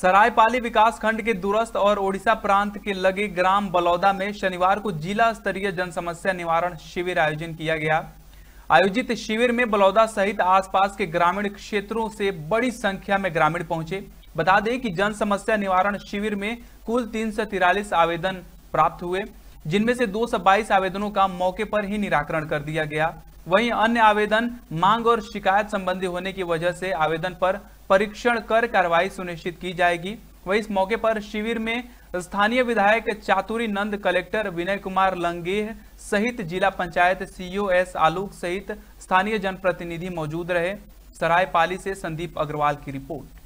सरायपाली विकास खंड के दूरस्थ और ओडिशा प्रांत के लगे ग्राम बलौदा में शनिवार को जिला स्तरीय जन समस्या निवारण शिविर आयोजन किया गया आयोजित शिविर में बलौदा सहित आसपास के ग्रामीण क्षेत्रों से बड़ी संख्या में ग्रामीण पहुंचे बता दें कि जन समस्या निवारण शिविर में कुल तीन आवेदन प्राप्त हुए जिनमें से दो आवेदनों का मौके पर ही निराकरण कर दिया गया वहीं अन्य आवेदन मांग और शिकायत संबंधी होने की वजह से आवेदन पर परीक्षण कर कार्रवाई सुनिश्चित की जाएगी वहीं इस मौके पर शिविर में स्थानीय विधायक चातुरी नंद कलेक्टर विनय कुमार लंगेह सहित जिला पंचायत सीईओ एस आलोक सहित स्थानीय जनप्रतिनिधि मौजूद रहे सरायपाली से संदीप अग्रवाल की रिपोर्ट